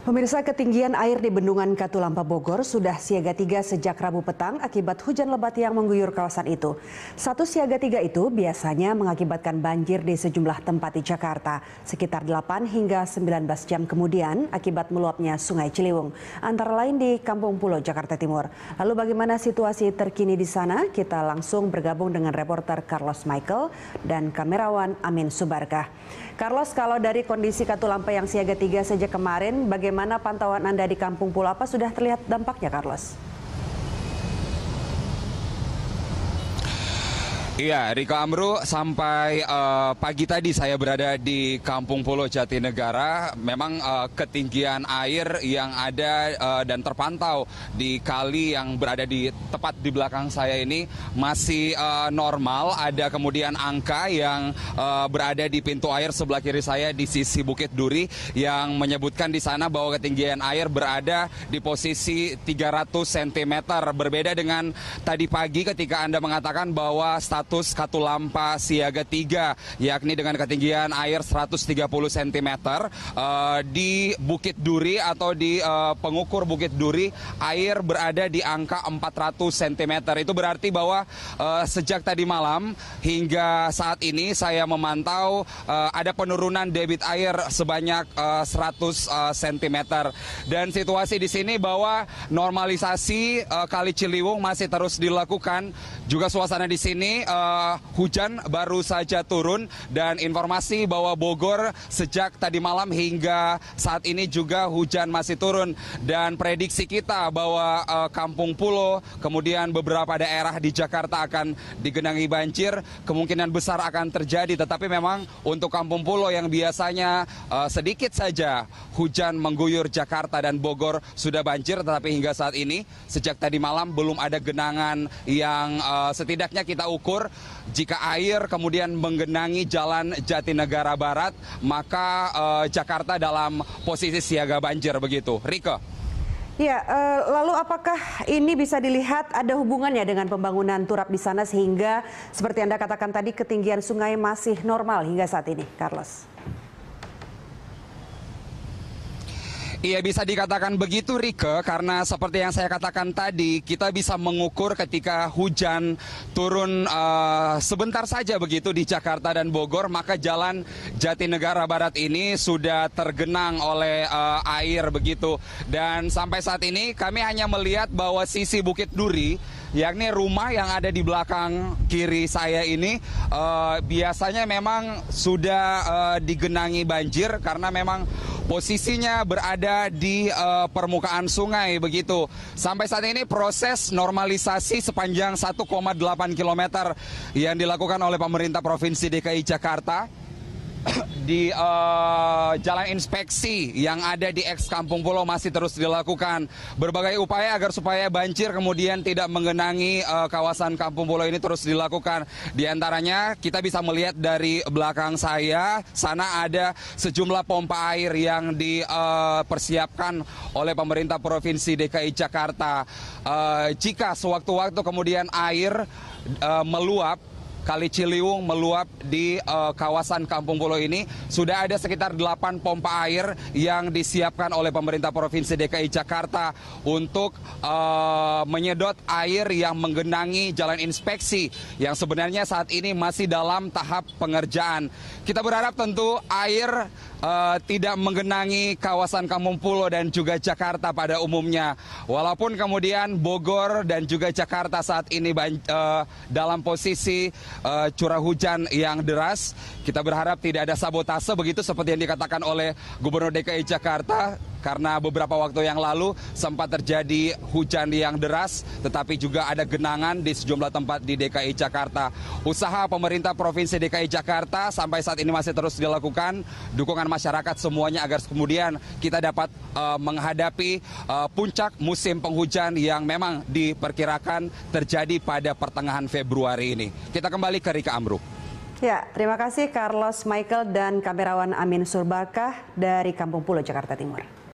Pemirsa ketinggian air di Bendungan Katulampa Bogor sudah siaga 3 sejak Rabu petang akibat hujan lebat yang mengguyur kawasan itu. Satu siaga 3 itu biasanya mengakibatkan banjir di sejumlah tempat di Jakarta sekitar 8 hingga 19 jam kemudian akibat meluapnya Sungai Ciliwung, antara lain di Kampung Pulau Jakarta Timur. Lalu bagaimana situasi terkini di sana? Kita langsung bergabung dengan reporter Carlos Michael dan kamerawan Amin Subarkah. Carlos, kalau dari kondisi Katulampa yang siaga 3 sejak kemarin, bagaimana bagaimana pantauan Anda di Kampung Pulau? Apa sudah terlihat dampaknya, Carlos? Iya, Riko Amru, sampai uh, pagi tadi saya berada di Kampung Pulau Jatinegara. Memang uh, ketinggian air yang ada uh, dan terpantau di kali yang berada di tepat di belakang saya ini masih uh, normal. Ada kemudian angka yang uh, berada di pintu air sebelah kiri saya di sisi Bukit Duri yang menyebutkan di sana bahwa ketinggian air berada di posisi 300 cm. Berbeda dengan tadi pagi ketika Anda mengatakan bahwa status Katulampa siaga 3 yakni dengan ketinggian air 130 cm uh, di Bukit Duri atau di uh, pengukur Bukit Duri air berada di angka 400 cm. Itu berarti bahwa uh, sejak tadi malam hingga saat ini saya memantau uh, ada penurunan debit air sebanyak uh, 100 uh, cm dan situasi di sini bahwa normalisasi uh, Kali Ciliwung masih terus dilakukan. Juga suasana di sini uh, uh, hujan baru saja turun dan informasi bahwa Bogor sejak tadi malam hingga saat ini juga hujan masih turun dan prediksi kita bahwa uh, Kampung Pulau kemudian beberapa daerah di Jakarta akan digenangi banjir kemungkinan besar akan terjadi tetapi memang untuk Kampung Pulau yang biasanya uh, sedikit saja hujan mengguyur Jakarta dan Bogor sudah banjir tetapi hingga saat ini sejak tadi malam belum ada genangan yang uh, setidaknya kita ukur jika air kemudian menggenangi jalan Jatinegara Barat, maka eh, Jakarta dalam posisi siaga banjir begitu. Rike. Ya, eh, lalu apakah ini bisa dilihat ada hubungannya dengan pembangunan turap di sana sehingga seperti Anda katakan tadi ketinggian sungai masih normal hingga saat ini, Carlos? Iya bisa dikatakan begitu Rike karena seperti yang saya katakan tadi kita bisa mengukur ketika hujan turun uh, sebentar saja begitu di Jakarta dan Bogor maka jalan Jatinegara Barat ini sudah tergenang oleh uh, air begitu dan sampai saat ini kami hanya melihat bahwa sisi Bukit Duri yakni rumah yang ada di belakang kiri saya ini uh, biasanya memang sudah uh, digenangi banjir karena memang posisinya berada di uh, permukaan sungai begitu. Sampai saat ini proses normalisasi sepanjang 1,8 km yang dilakukan oleh pemerintah Provinsi DKI Jakarta di uh, jalan inspeksi yang ada di eks Kampung Pulau masih terus dilakukan. Berbagai upaya agar supaya banjir kemudian tidak mengenangi uh, eh, kawasan Kampung Pulau ini terus dilakukan. Di antaranya kita bisa melihat dari belakang saya sana ada sejumlah pompa air yang dipersiapkan eh, oleh pemerintah provinsi DKI Jakarta. Uh, jika sewaktu-waktu kemudian air uh, meluap Kali Ciliwung meluap di uh, kawasan Kampung Pulau ini sudah ada sekitar 8 pompa air yang disiapkan oleh pemerintah Provinsi DKI Jakarta untuk uh, menyedot air yang menggenangi jalan inspeksi yang sebenarnya saat ini masih dalam tahap pengerjaan. Kita berharap tentu air uh, tidak menggenangi kawasan Kampung Pulau dan juga Jakarta pada umumnya. Walaupun kemudian Bogor dan juga Jakarta saat ini uh, dalam posisi uh, curah hujan yang deras. Kita berharap tidak ada sabotase begitu seperti yang dikatakan oleh Gubernur DKI Jakarta karena beberapa waktu yang lalu sempat terjadi hujan yang deras tetapi juga ada genangan di sejumlah tempat di DKI Jakarta. Usaha pemerintah Provinsi DKI Jakarta sampai saat ini masih terus dilakukan dukungan masyarakat semuanya agar kemudian kita dapat uh, menghadapi uh, puncak musim penghujan yang memang diperkirakan terjadi pada pertengahan Februari ini. Kita kembali ke Rika Amru. Ya, terima kasih Carlos Michael dan kamerawan Amin Surbakah dari Kampung Pulau, Jakarta Timur.